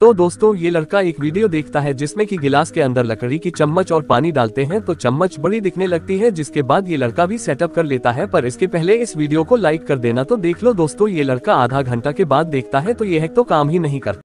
तो दोस्तों ये लड़का एक वीडियो देखता है जिसमें कि गिलास के अंदर लकड़ी की चम्मच और पानी डालते हैं तो चम्मच बड़ी दिखने लगती है जिसके बाद ये लड़का भी सेटअप कर लेता है पर इसके पहले इस वीडियो को लाइक कर देना तो देख लो दोस्तों ये लड़का आधा घंटा के बाद देखता है तो ये है तो काम ही नहीं करता